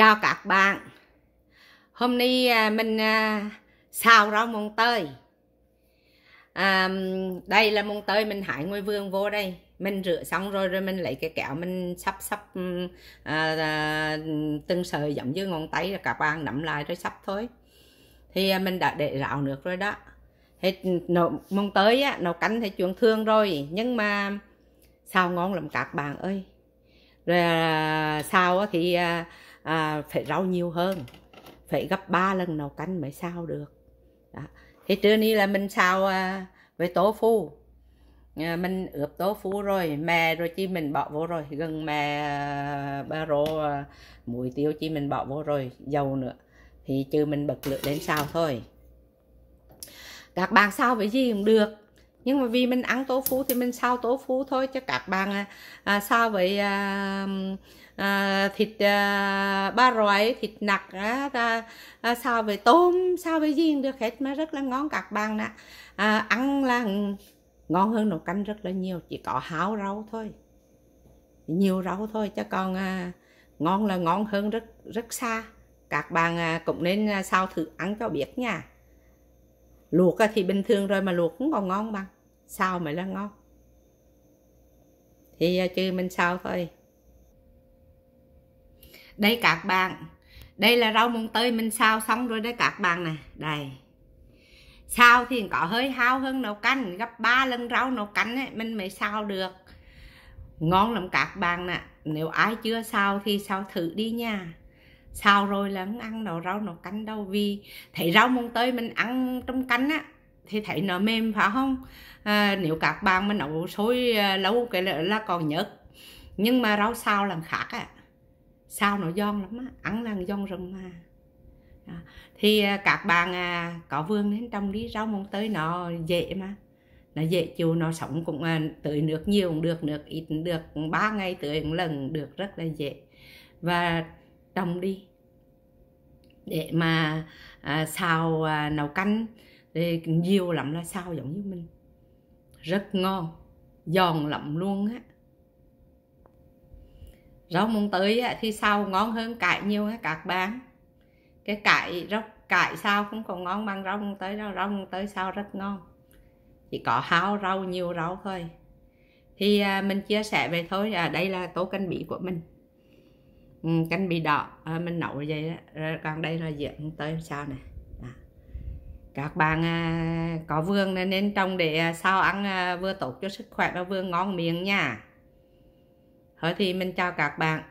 chào các bạn hôm nay à, mình à, xào rau mồng tơi à, đây là mồng tơi mình hái ngoài vương vô đây mình rửa xong rồi rồi mình lấy cái kẹo mình sắp sắp ừ, à, à, từng sợi giống như ngón tay là các bạn nắm lại rồi sắp thôi thì à, mình đã để rạo nước rồi đó hết nấu mông tới á nấu canh thì chuyện thương rồi nhưng mà sao ngon lắm các bạn ơi rồi à, sao thì à, à, phải rau nhiều hơn phải gấp 3 lần nấu canh mới xào được đó. thì trưa nay là mình xào à, với tố phu à, mình ướp tố phu rồi mè rồi chi mình bỏ vô rồi gừng mè à, ba rô à, muối tiêu chi mình bỏ vô rồi dầu nữa thì trừ mình bật lửa lên xào thôi các bạn xào với gì cũng được nhưng mà vì mình ăn tố phu thì mình xào tố phu thôi cho các bạn à, à, xào với à, à, thịt à, ba rọi thịt nặc à, à, sao với tôm sao với riêng được hết mà rất là ngon các bạn ạ à, ăn là ngon hơn nấu canh rất là nhiều chỉ có háo rau thôi nhiều rau thôi cho con à, ngon là ngon hơn rất rất xa các bạn à, cũng nên sao à, thử ăn cho biết nha luộc à, thì bình thường rồi mà luộc cũng còn ngon bằng sao mới là ngon thì chứ à, mình sao thôi đây các bạn đây là rau muống tơi mình xào xong rồi đấy các bạn này đây xào thì có hơi hao hơn nấu canh gấp 3 lần rau nấu canh ấy, mình mới xào được ngon lắm các bạn nè nếu ai chưa xào thì xào thử đi nha xào rồi là không ăn đâu rau nấu canh đâu vì thấy rau muống tơi mình ăn trong canh á thì thấy nó mềm phải không à, nếu các bạn mà nấu sôi à, lâu cái là, còn nhớt nhưng mà rau xào làm khác à sao nó giòn lắm á ăn là giòn rừng mà à, thì các bạn à, có vườn đến trong đi rau mong tới nó dễ mà nó dễ chịu nó sống cũng à, tưới nước nhiều cũng được nước ít cũng được ba ngày tưới một lần được rất là dễ và trồng đi để mà à, xào à, nấu canh thì nhiều lắm là sao giống như mình rất ngon giòn lắm luôn á rau muống tới thì sau ngon hơn cải nhiều ha các bạn cái cải rau cải sao cũng còn ngon bằng rau muống tới đâu rau muống tới sao rất ngon chỉ có háo rau nhiều rau thôi thì à, mình chia sẻ về thôi à, đây là tô canh bí của mình ừ, canh bí đỏ à, mình nấu vậy còn đây là dưỡng tới sao này à. các bạn à, có vườn nên trồng để sao à, ăn vừa tốt cho sức khỏe và vừa ngon miệng nha thôi thì mình chào các bạn